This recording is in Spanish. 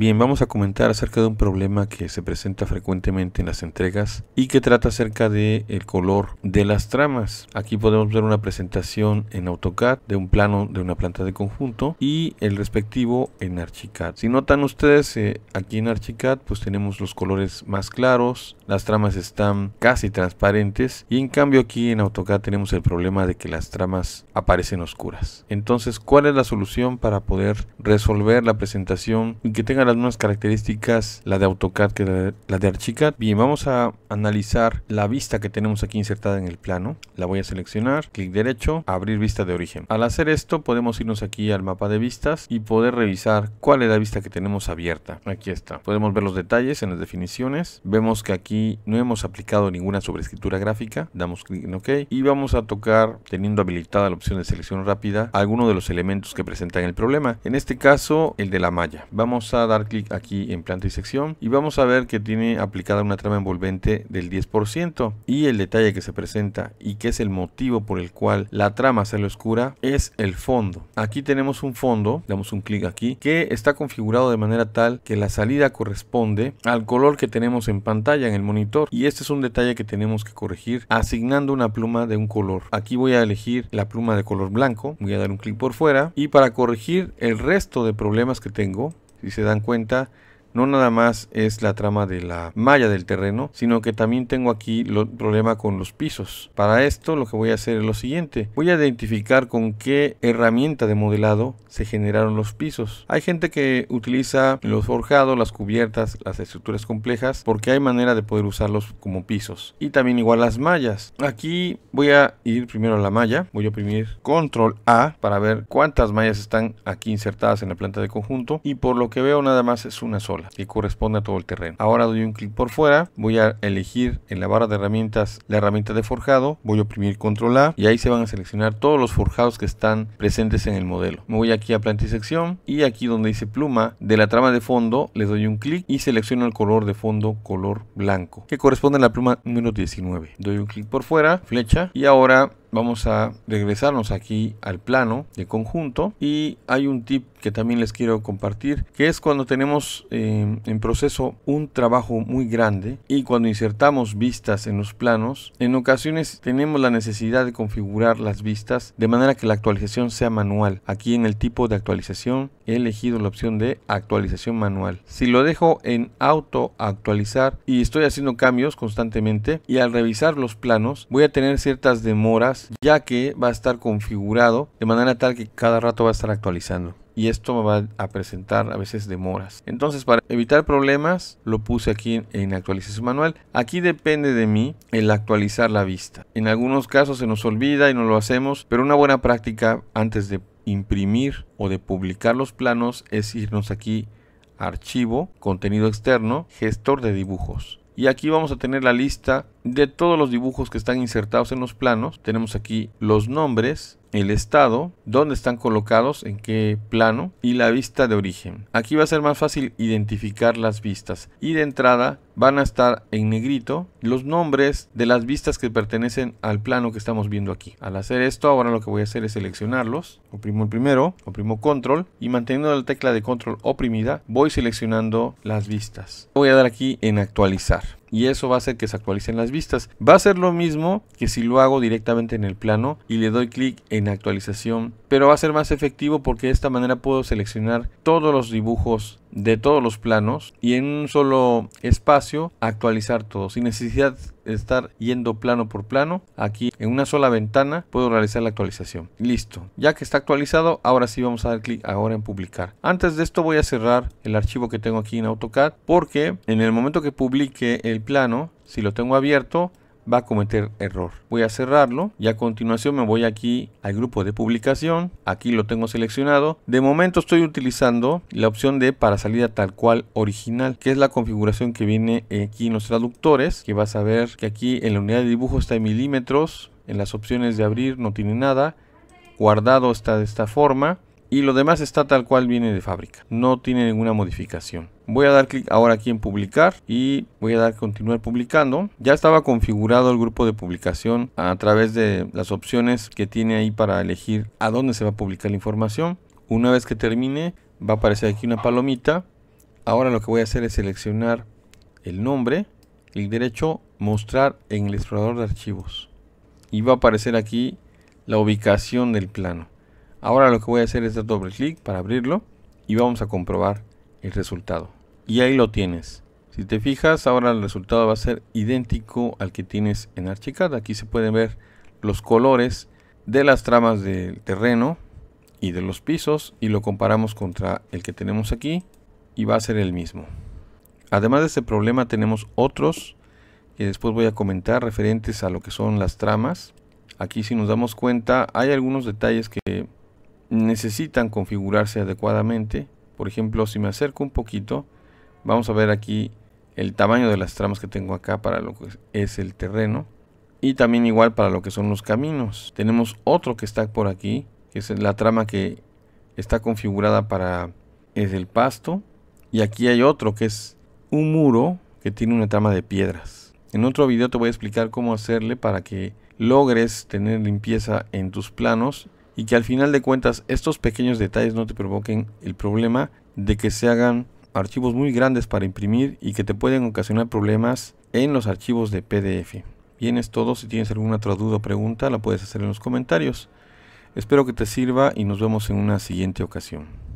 Bien, vamos a comentar acerca de un problema que se presenta frecuentemente en las entregas y que trata acerca del el color de las tramas. Aquí podemos ver una presentación en AutoCAD de un plano de una planta de conjunto y el respectivo en Archicad. Si notan ustedes, eh, aquí en Archicad pues tenemos los colores más claros, las tramas están casi transparentes y en cambio aquí en AutoCAD tenemos el problema de que las tramas aparecen oscuras. Entonces, ¿cuál es la solución para poder resolver la presentación y que tenga las características la de AutoCAD que la de Archicad. Bien, vamos a analizar la vista que tenemos aquí insertada en el plano. La voy a seleccionar, clic derecho, abrir vista de origen. Al hacer esto podemos irnos aquí al mapa de vistas y poder revisar cuál es la vista que tenemos abierta. Aquí está. Podemos ver los detalles en las definiciones. Vemos que aquí no hemos aplicado ninguna sobreescritura gráfica. Damos clic en OK y vamos a tocar, teniendo habilitada la opción de selección rápida, alguno de los elementos que presentan el problema. En este caso, el de la malla. Vamos a dar clic aquí en planta y sección y vamos a ver que tiene aplicada una trama envolvente del 10% y el detalle que se presenta y que es el motivo por el cual la trama se oscura es el fondo. Aquí tenemos un fondo, damos un clic aquí, que está configurado de manera tal que la salida corresponde al color que tenemos en pantalla en el monitor y este es un detalle que tenemos que corregir asignando una pluma de un color. Aquí voy a elegir la pluma de color blanco, voy a dar un clic por fuera y para corregir el resto de problemas que tengo si se dan cuenta no nada más es la trama de la malla del terreno, sino que también tengo aquí el problema con los pisos. Para esto lo que voy a hacer es lo siguiente. Voy a identificar con qué herramienta de modelado se generaron los pisos. Hay gente que utiliza los forjados, las cubiertas, las estructuras complejas, porque hay manera de poder usarlos como pisos. Y también igual las mallas. Aquí voy a ir primero a la malla. Voy a oprimir control A para ver cuántas mallas están aquí insertadas en la planta de conjunto. Y por lo que veo nada más es una sola que corresponde a todo el terreno. Ahora doy un clic por fuera, voy a elegir en la barra de herramientas la herramienta de forjado, voy a oprimir control A y ahí se van a seleccionar todos los forjados que están presentes en el modelo. Me voy aquí a planta y sección y aquí donde dice pluma de la trama de fondo le doy un clic y selecciono el color de fondo color blanco que corresponde a la pluma número 19. Doy un clic por fuera, flecha y ahora vamos a regresarnos aquí al plano de conjunto y hay un tip que también les quiero compartir que es cuando tenemos eh, en proceso un trabajo muy grande y cuando insertamos vistas en los planos en ocasiones tenemos la necesidad de configurar las vistas de manera que la actualización sea manual aquí en el tipo de actualización he elegido la opción de actualización manual si lo dejo en auto actualizar y estoy haciendo cambios constantemente y al revisar los planos voy a tener ciertas demoras ya que va a estar configurado de manera tal que cada rato va a estar actualizando y esto me va a presentar a veces demoras. Entonces para evitar problemas lo puse aquí en actualización manual. Aquí depende de mí el actualizar la vista. En algunos casos se nos olvida y no lo hacemos, pero una buena práctica antes de imprimir o de publicar los planos es irnos aquí a archivo, contenido externo, gestor de dibujos y aquí vamos a tener la lista de todos los dibujos que están insertados en los planos. Tenemos aquí los nombres, el estado, dónde están colocados, en qué plano y la vista de origen. Aquí va a ser más fácil identificar las vistas y de entrada van a estar en negrito los nombres de las vistas que pertenecen al plano que estamos viendo aquí. Al hacer esto, ahora lo que voy a hacer es seleccionarlos. Oprimo el primero, oprimo control y manteniendo la tecla de control oprimida, voy seleccionando las vistas. Voy a dar aquí en actualizar y eso va a hacer que se actualicen las vistas. Va a ser lo mismo que si lo hago directamente en el plano y le doy clic en actualización, pero va a ser más efectivo porque de esta manera puedo seleccionar todos los dibujos de todos los planos y en un solo espacio actualizar todo sin necesidad de estar yendo plano por plano aquí en una sola ventana puedo realizar la actualización listo ya que está actualizado ahora sí vamos a dar clic ahora en publicar antes de esto voy a cerrar el archivo que tengo aquí en AutoCAD porque en el momento que publique el plano si lo tengo abierto va a cometer error. Voy a cerrarlo y a continuación me voy aquí al grupo de publicación. Aquí lo tengo seleccionado. De momento estoy utilizando la opción de para salida tal cual original, que es la configuración que viene aquí en los traductores, que vas a ver que aquí en la unidad de dibujo está en milímetros, en las opciones de abrir no tiene nada, guardado está de esta forma, y lo demás está tal cual viene de fábrica no tiene ninguna modificación voy a dar clic ahora aquí en publicar y voy a dar continuar publicando ya estaba configurado el grupo de publicación a través de las opciones que tiene ahí para elegir a dónde se va a publicar la información una vez que termine va a aparecer aquí una palomita ahora lo que voy a hacer es seleccionar el nombre clic derecho mostrar en el explorador de archivos y va a aparecer aquí la ubicación del plano Ahora lo que voy a hacer es dar doble clic para abrirlo y vamos a comprobar el resultado. Y ahí lo tienes. Si te fijas, ahora el resultado va a ser idéntico al que tienes en Archicad. Aquí se pueden ver los colores de las tramas del terreno y de los pisos y lo comparamos contra el que tenemos aquí y va a ser el mismo. Además de este problema tenemos otros que después voy a comentar referentes a lo que son las tramas. Aquí si nos damos cuenta hay algunos detalles que necesitan configurarse adecuadamente. Por ejemplo, si me acerco un poquito, vamos a ver aquí el tamaño de las tramas que tengo acá para lo que es el terreno. Y también igual para lo que son los caminos. Tenemos otro que está por aquí, que es la trama que está configurada para es el pasto. Y aquí hay otro que es un muro que tiene una trama de piedras. En otro video te voy a explicar cómo hacerle para que logres tener limpieza en tus planos y que al final de cuentas estos pequeños detalles no te provoquen el problema de que se hagan archivos muy grandes para imprimir y que te pueden ocasionar problemas en los archivos de PDF. Bien es todo, si tienes alguna otra duda o pregunta la puedes hacer en los comentarios. Espero que te sirva y nos vemos en una siguiente ocasión.